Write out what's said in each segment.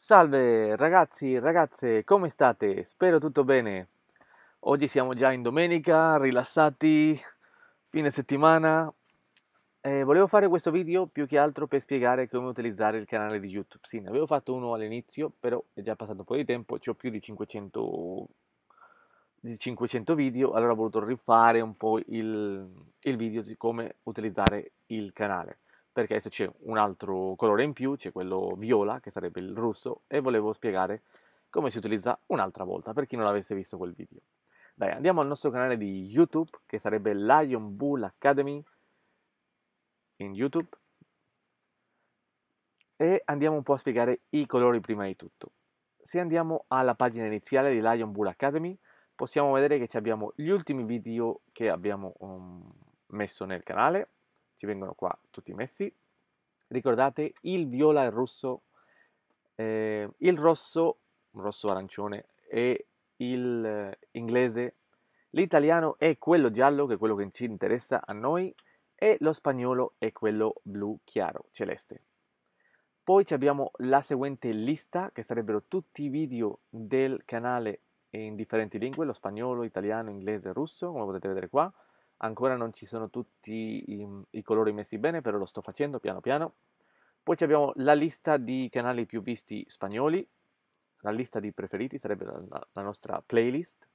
Salve ragazzi, ragazze, come state? Spero tutto bene. Oggi siamo già in domenica, rilassati, fine settimana. Eh, volevo fare questo video più che altro per spiegare come utilizzare il canale di YouTube. Sì, ne avevo fatto uno all'inizio, però è già passato un po' di tempo, ho più di 500, di 500 video, allora ho voluto rifare un po' il, il video di come utilizzare il canale perché se c'è un altro colore in più, c'è quello viola, che sarebbe il rosso, e volevo spiegare come si utilizza un'altra volta, per chi non l'avesse visto quel video. Dai, andiamo al nostro canale di YouTube, che sarebbe Lion Bull Academy in YouTube, e andiamo un po' a spiegare i colori prima di tutto. Se andiamo alla pagina iniziale di Lion Bull Academy, possiamo vedere che abbiamo gli ultimi video che abbiamo um, messo nel canale, ci vengono qua tutti messi. Ricordate il viola e il rosso, eh, il rosso, rosso arancione e il eh, inglese, l'italiano è quello giallo che è quello che ci interessa a noi e lo spagnolo è quello blu chiaro, celeste. Poi abbiamo la seguente lista che sarebbero tutti i video del canale in differenti lingue, lo spagnolo, italiano, inglese, russo, come potete vedere qua ancora non ci sono tutti i, i colori messi bene, però lo sto facendo piano piano. Poi abbiamo la lista di canali più visti spagnoli, la lista di preferiti sarebbe la, la nostra playlist,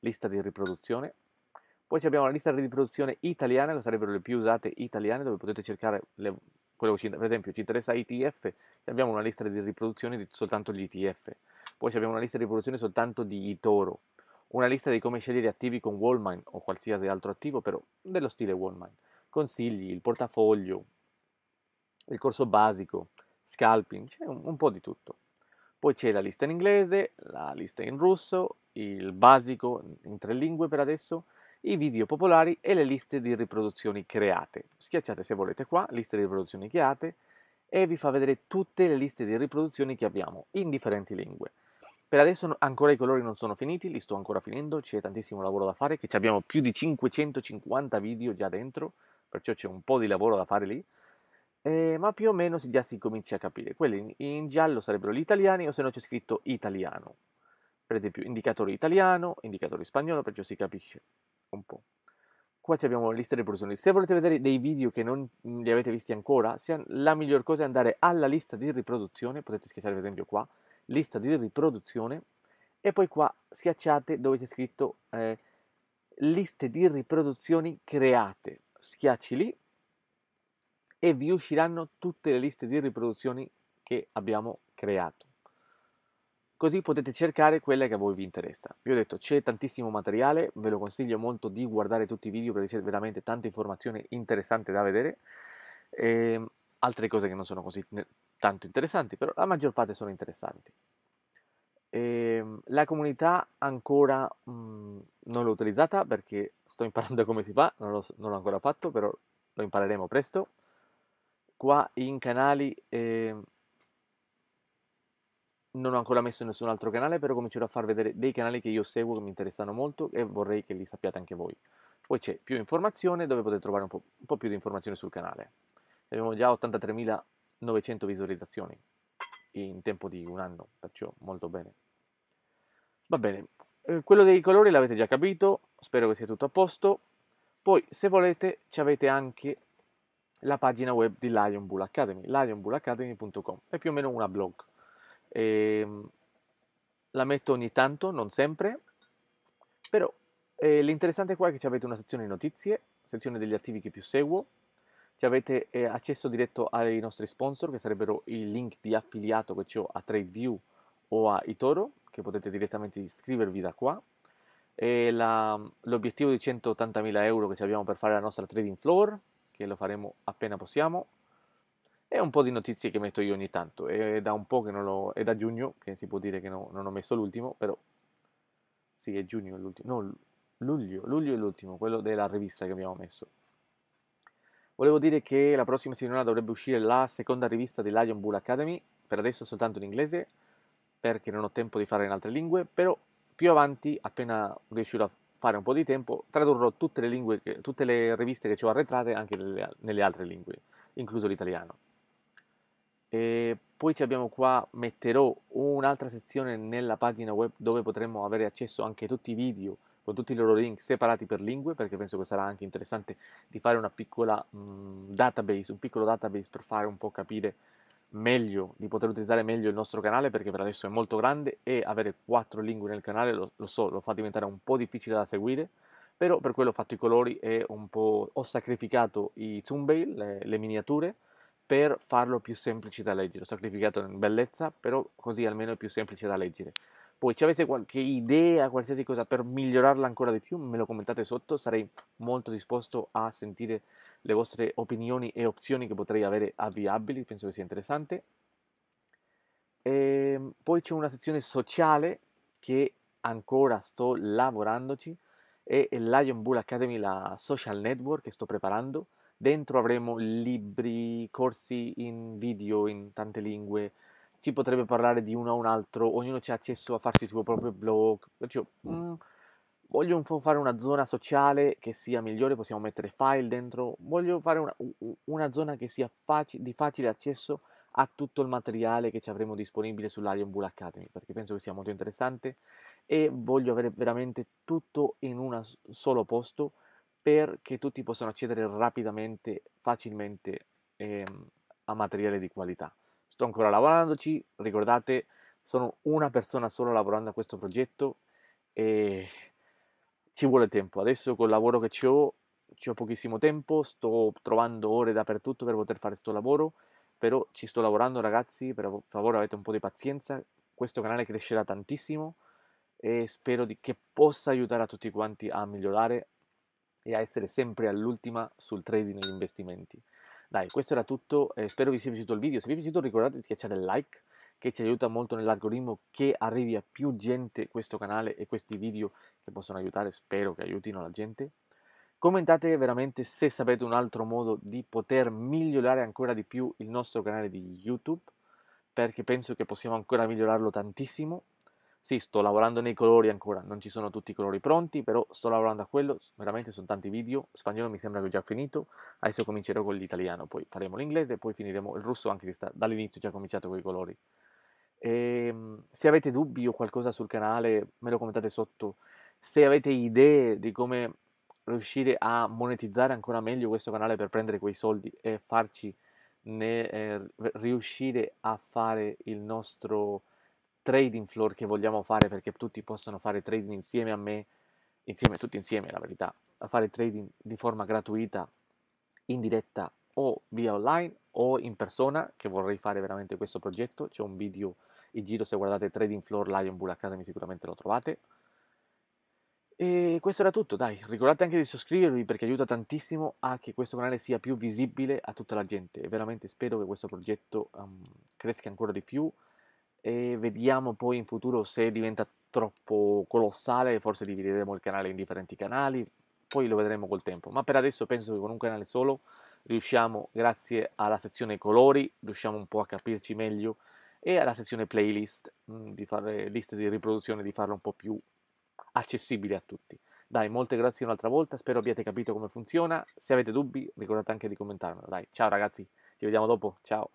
lista di riproduzione. Poi abbiamo la lista di riproduzione italiana, che sarebbero le più usate italiane, dove potete cercare le, quello che per esempio ci interessa ITF, abbiamo una lista di riproduzione di soltanto gli ITF. Poi abbiamo una lista di riproduzione soltanto di Toro, una lista di come scegliere attivi con Wallmine o qualsiasi altro attivo, però dello stile Wallmine. Consigli, il portafoglio, il corso basico, scalping, c'è un, un po' di tutto. Poi c'è la lista in inglese, la lista in russo, il basico in tre lingue per adesso, i video popolari e le liste di riproduzioni create. Schiacciate se volete qua, liste di riproduzioni create, e vi fa vedere tutte le liste di riproduzioni che abbiamo in differenti lingue. Per adesso ancora i colori non sono finiti, li sto ancora finendo, c'è tantissimo lavoro da fare, che abbiamo più di 550 video già dentro, perciò c'è un po' di lavoro da fare lì, eh, ma più o meno si, già si comincia a capire. Quelli in, in giallo sarebbero gli italiani o se no c'è scritto italiano. Per esempio indicatore italiano, indicatore spagnolo, perciò si capisce un po'. Qua abbiamo la lista di persone. Se volete vedere dei video che non mm, li avete visti ancora, la miglior cosa è andare alla lista di riproduzione, potete schiacciare per esempio qua, lista di riproduzione e poi qua schiacciate dove c'è scritto eh, liste di riproduzioni create. Schiacci lì e vi usciranno tutte le liste di riproduzioni che abbiamo creato. Così potete cercare quella che a voi vi interessa. Vi ho detto, c'è tantissimo materiale, ve lo consiglio molto di guardare tutti i video perché c'è veramente tanta informazione interessante da vedere. E ehm, altre cose che non sono così tanto interessanti, però la maggior parte sono interessanti. E ehm, la comunità ancora mh, mhmm, non l'ho utilizzata perché sto imparando come si fa, non, non l'ho, ancora fatto, però lo impareremo presto. Qua in canali eh, non ho ancora messo nessun altro canale, però comincerò a far vedere dei canali che io seguo, che mi interessano molto e vorrei che li sappiate anche voi. Poi c'è più informazione dove potete trovare un po', un po più di informazione sul canale. Abbiamo già 83.000 900 visualizzazioni in tempo di un anno, perciò molto bene. Va bene, eh, quello dei colori l'avete già capito, spero che sia tutto a posto. Poi, se volete, ci avete anche la pagina web di Lion Bull Academy, lionbullacademy.com, è più o meno una blog. E, ehm, la metto ogni tanto, non sempre, però eh, l'interessante qua è che avete una sezione notizie, sezione degli attivi che più seguo, ci avete eh, accesso diretto ai nostri sponsor, che sarebbero i link di affiliato che ho a TradeView o a Itoro, che potete direttamente iscrivervi da qua. E la, l'obiettivo di 180.000 euro che abbiamo per fare la nostra trading floor, che lo faremo appena possiamo. E un po' di notizie che metto io ogni tanto. È da un po' che non lo... è da giugno, che si può dire che no, non ho messo l'ultimo, però... Sì, è giugno l'ultimo. No, luglio, luglio è l'ultimo, quello della rivista che abbiamo messo. Volevo dire che la prossima settimana dovrebbe uscire la seconda rivista di Lion Bull Academy, per adesso soltanto in inglese, perché non ho tempo di fare in altre lingue, però più avanti, appena riuscirò a fare un po' di tempo, tradurrò tutte le, lingue, tutte le riviste che ci ho arretrate anche nelle, nelle altre lingue, incluso l'italiano. E poi abbiamo qua, metterò un'altra sezione nella pagina web dove potremo avere accesso anche a tutti i video con tutti i loro link separati per lingue, perché penso che sarà anche interessante di fare una piccola mh, mhmm, database, un piccolo database per fare un po' capire meglio, di poter utilizzare meglio il nostro canale, perché per adesso è molto grande e avere quattro lingue nel canale, lo, lo so, lo fa diventare un po' difficile da seguire, però per quello ho fatto i colori e un po' ho sacrificato i thumbnail, le, le miniature, per farlo più semplice da leggere. Ho sacrificato in bellezza, però così almeno è più semplice da leggere. Poi se avete qualche idea, qualsiasi cosa per migliorarla ancora di più, me lo commentate sotto, sarei molto disposto a sentire le vostre opinioni e opzioni che potrei avere avviabili, penso che sia interessante. E ehm, poi c'è una sezione sociale che ancora sto lavorandoci, è il Lion Bull Academy, la social network che sto preparando. Dentro avremo libri, corsi in video in tante lingue, si potrebbe parlare di uno a un altro, ognuno ha accesso a farsi il suo proprio blog. Perciò, mm, voglio un fare una zona sociale che sia migliore, possiamo mettere file dentro, voglio fare una, una zona che sia faci, di facile accesso a tutto il materiale che ci avremo disponibile sull'Ion Bull Academy, perché penso che sia molto interessante e voglio avere veramente tutto in un solo posto perché tutti possano accedere rapidamente, facilmente ehm, a materiale di qualità sto ancora lavorandoci, ricordate, sono una persona solo lavorando a questo progetto e ci vuole tempo. Adesso col lavoro che ho, ho pochissimo tempo, sto trovando ore dappertutto per poter fare questo lavoro, però ci sto lavorando ragazzi, per favore avete un po' di pazienza, questo canale crescerà tantissimo e spero di, che possa aiutare a tutti quanti a migliorare e a essere sempre all'ultima sul trading e gli investimenti. Dai, questo era tutto, eh, spero vi sia piaciuto il video, se vi è piaciuto ricordate di schiacciare il like, che ci aiuta molto nell'algoritmo che arrivi a più gente questo canale e questi video che possono aiutare, spero che aiutino la gente. Commentate veramente se sapete un altro modo di poter migliorare ancora di più il nostro canale di YouTube, perché penso che possiamo ancora migliorarlo tantissimo sì, sto lavorando nei colori ancora, non ci sono tutti i colori pronti, però sto lavorando a quello, veramente sono tanti video, spagnolo mi sembra che ho già finito, adesso comincerò con l'italiano, poi faremo l'inglese, e poi finiremo il russo, anche sta, dall'inizio già cominciato con i colori. E, ehm, se avete dubbi o qualcosa sul canale, me lo commentate sotto. Se avete idee di come riuscire a monetizzare ancora meglio questo canale per prendere quei soldi e farci ne, eh, riuscire a fare il nostro trading floor che vogliamo fare perché tutti possano fare trading insieme a me, insieme, tutti insieme la verità, a fare trading di forma gratuita, in diretta o via online o in persona, che vorrei fare veramente questo progetto, c'è un video in giro se guardate Trading Floor Lion Bull Academy sicuramente lo trovate. E questo era tutto, dai, ricordate anche di iscrivervi perché aiuta tantissimo a che questo canale sia più visibile a tutta la gente e veramente spero che questo progetto um, cresca ancora di più e vediamo poi in futuro se diventa troppo colossale, forse divideremo il canale in differenti canali, poi lo vedremo col tempo, ma per adesso penso che con un canale solo riusciamo, grazie alla sezione colori, riusciamo un po' a capirci meglio e alla sezione playlist, mm, di fare liste di riproduzione, di farla un po' più accessibile a tutti. Dai, molte grazie un'altra volta, spero abbiate capito come funziona, se avete dubbi ricordate anche di commentarmelo. Dai, ciao ragazzi, ci vediamo dopo, ciao!